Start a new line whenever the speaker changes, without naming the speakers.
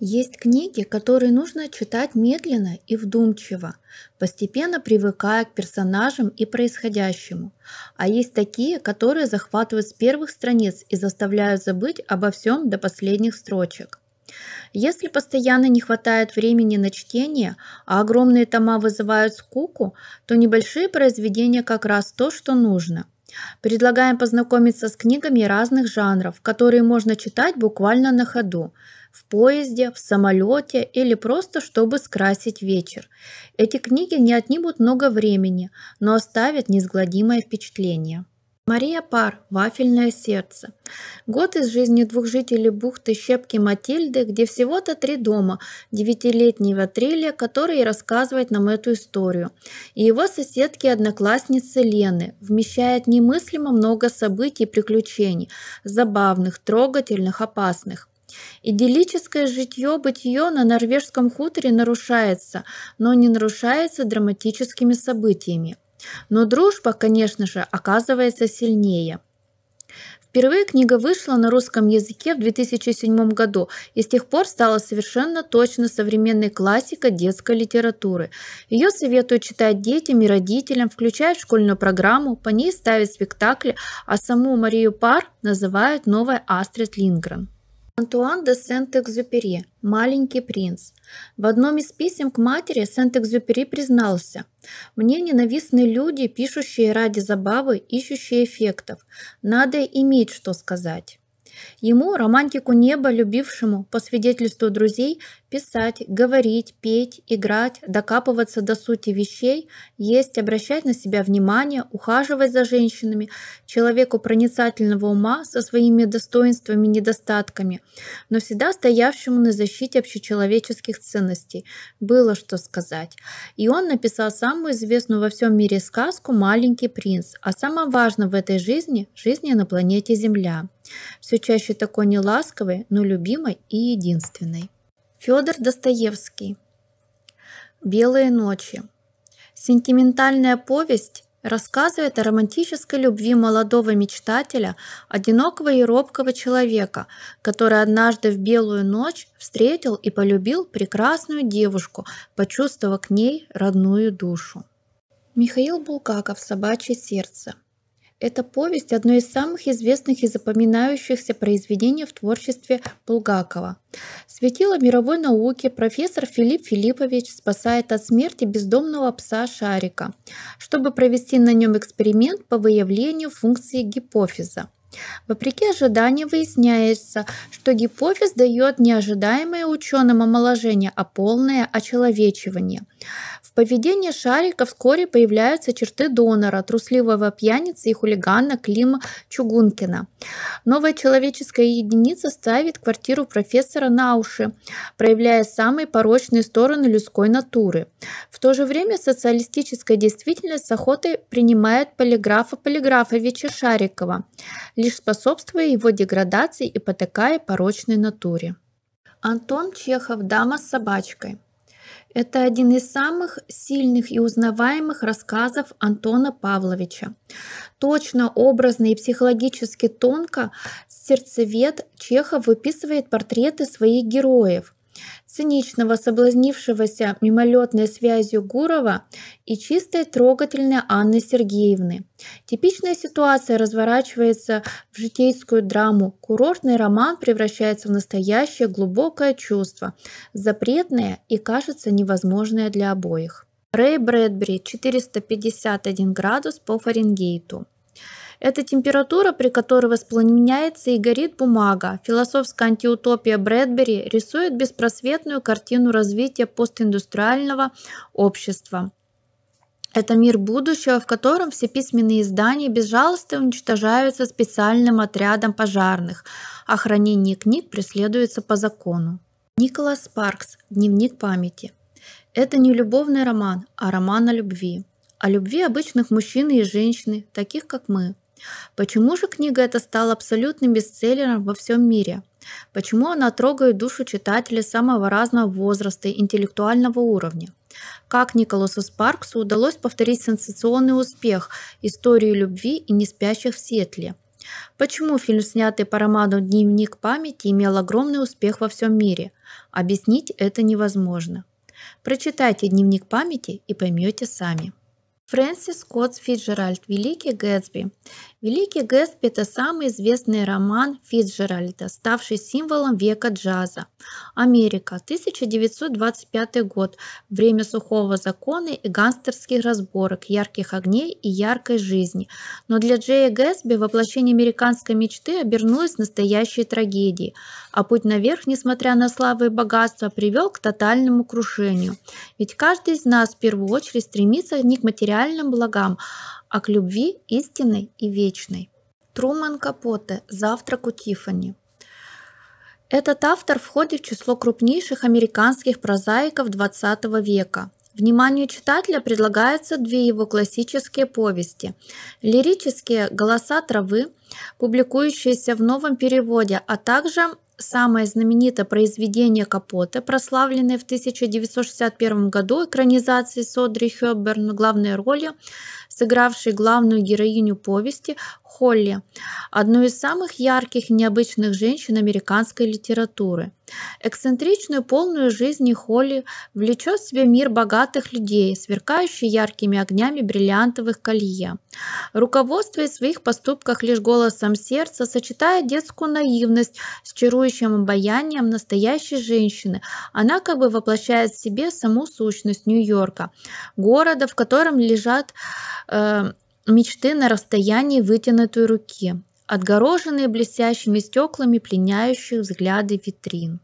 Есть книги, которые нужно читать медленно и вдумчиво, постепенно привыкая к персонажам и происходящему. А есть такие, которые захватывают с первых страниц и заставляют забыть обо всем до последних строчек. Если постоянно не хватает времени на чтение, а огромные тома вызывают скуку, то небольшие произведения как раз то, что нужно – Предлагаем познакомиться с книгами разных жанров, которые можно читать буквально на ходу в поезде, в самолете или просто чтобы скрасить вечер. Эти книги не отнимут много времени, но оставят неизгладимое впечатление. Мария Пар «Вафельное сердце». Год из жизни двух жителей бухты Щепки Матильды, где всего-то три дома, девятилетнего Треля, который рассказывает нам эту историю, и его соседки одноклассницы Лены, вмещает немыслимо много событий и приключений, забавных, трогательных, опасных. Идиллическое житье-бытие на норвежском хуторе нарушается, но не нарушается драматическими событиями. Но дружба, конечно же, оказывается сильнее. Впервые книга вышла на русском языке в 2007 году и с тех пор стала совершенно точно современной классикой детской литературы. Ее советуют читать детям и родителям, включая в школьную программу, по ней ставят спектакли, а саму Марию Пар называют новой Астрид Лингрен. Антуан де Сент-Экзюпери «Маленький принц». В одном из писем к матери Сент-Экзюпери признался «Мне ненавистны люди, пишущие ради забавы, ищущие эффектов. Надо иметь что сказать». Ему, романтику неба, любившему, по свидетельству друзей, писать, говорить, петь, играть, докапываться до сути вещей, есть, обращать на себя внимание, ухаживать за женщинами, человеку проницательного ума со своими достоинствами и недостатками, но всегда стоявшему на защите общечеловеческих ценностей. Было что сказать. И он написал самую известную во всем мире сказку «Маленький принц», а самое важное в этой жизни – жизни на планете Земля все чаще такой неласковой, но любимой и единственной. Федор Достоевский. Белые ночи. Сентиментальная повесть рассказывает о романтической любви молодого мечтателя, одинокого и робкого человека, который однажды в белую ночь встретил и полюбил прекрасную девушку, почувствовав к ней родную душу. Михаил Булгаков «Собачье сердце» Эта повесть – одно из самых известных и запоминающихся произведений в творчестве Булгакова. Светило мировой науки профессор Филипп Филиппович спасает от смерти бездомного пса Шарика, чтобы провести на нем эксперимент по выявлению функции гипофиза. Вопреки ожиданиям выясняется, что гипофиз дает неожидаемое ученым омоложение, а полное очеловечивание. В поведении шарика вскоре появляются черты донора, трусливого пьяницы и хулигана Клима Чугункина. Новая человеческая единица ставит квартиру профессора на уши, проявляя самые порочные стороны людской натуры. В то же время социалистическая действительность с охотой принимает полиграфа Полиграфовича Шарикова – лишь способствуя его деградации и потакая порочной натуре. Антон Чехов «Дама с собачкой». Это один из самых сильных и узнаваемых рассказов Антона Павловича. Точно, образно и психологически тонко сердцевед Чехов выписывает портреты своих героев, циничного, соблазнившегося мимолетной связью Гурова и чистой трогательной Анны Сергеевны. Типичная ситуация разворачивается в житейскую драму. Курортный роман превращается в настоящее глубокое чувство, запретное и, кажется, невозможное для обоих. Рэй Брэдбери 451 градус по Фаренгейту. Это температура, при которой воспламеняется и горит бумага. Философская антиутопия Брэдбери рисует беспросветную картину развития постиндустриального общества. Это мир будущего, в котором все письменные издания безжалостно уничтожаются специальным отрядом пожарных, а хранение книг преследуется по закону. Николас Спаркс. Дневник памяти. Это не любовный роман, а роман о любви. О любви обычных мужчин и женщин, таких как мы. Почему же книга эта стала абсолютным бестселлером во всем мире? Почему она трогает душу читателей самого разного возраста и интеллектуального уровня? Как Николасу Спарксу удалось повторить сенсационный успех «Историю любви и не спящих в Сетле»? Почему фильм, снятый по роману «Дневник памяти», имел огромный успех во всем мире? Объяснить это невозможно. Прочитайте «Дневник памяти» и поймете сами. Фрэнсис Скотт Фиджеральд «Великий Гэтсби». «Великий Гэтсби» – это самый известный роман Фитджеральда, ставший символом века джаза. Америка, 1925 год, время сухого закона и гангстерских разборок, ярких огней и яркой жизни. Но для Джея Гэтсби воплощение американской мечты обернулось настоящей трагедией, а путь наверх, несмотря на славу и богатство, привел к тотальному крушению. Ведь каждый из нас в первую очередь стремится не к материальным благам, а к любви истинной и вечной. Труман Капоте «Завтрак у Тиффани». Этот автор входит в число крупнейших американских прозаиков XX века. Вниманию читателя предлагаются две его классические повести. Лирические «Голоса травы», публикующиеся в новом переводе, а также самое знаменитое произведение Капота прославленное в 1961 году экранизацией Содри Хёбберн в главной роли, сыгравшей главную героиню повести Холли, одну из самых ярких и необычных женщин американской литературы – Эксцентричную полную жизни Холли влечет в себе мир богатых людей, сверкающий яркими огнями бриллиантовых колье. Руководствуясь в своих поступках лишь голосом сердца, сочетая детскую наивность с чарующим обаянием настоящей женщины, она как бы воплощает в себе саму сущность Нью-Йорка, города, в котором лежат э, мечты на расстоянии вытянутой руки отгороженные блестящими стеклами пленяющие взгляды витрин.